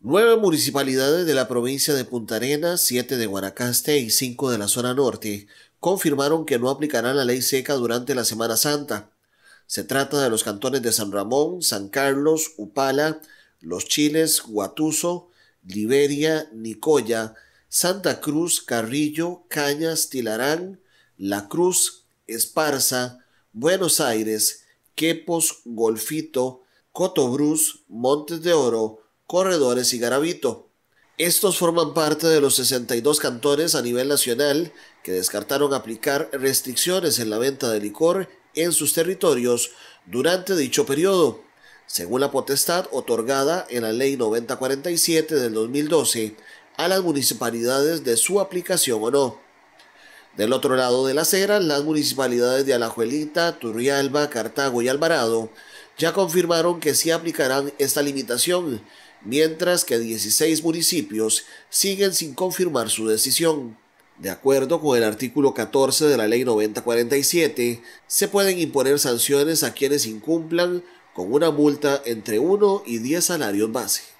Nueve municipalidades de la provincia de Punta Arenas, siete de Guanacaste y cinco de la zona norte confirmaron que no aplicarán la ley seca durante la Semana Santa. Se trata de los cantones de San Ramón, San Carlos, Upala, Los Chiles, Guatuso, Liberia, Nicoya, Santa Cruz, Carrillo, Cañas, Tilarán, La Cruz, Esparza, Buenos Aires, Quepos, Golfito, Cotobruz, Montes de Oro, Corredores y Garabito. Estos forman parte de los 62 cantones a nivel nacional que descartaron aplicar restricciones en la venta de licor en sus territorios durante dicho periodo, según la potestad otorgada en la Ley 9047 del 2012 a las municipalidades de su aplicación o no. Del otro lado de la acera, las municipalidades de Alajuelita, Turrialba, Cartago y Alvarado ya confirmaron que sí aplicarán esta limitación mientras que 16 municipios siguen sin confirmar su decisión. De acuerdo con el artículo 14 de la Ley 9047, se pueden imponer sanciones a quienes incumplan con una multa entre 1 y 10 salarios base.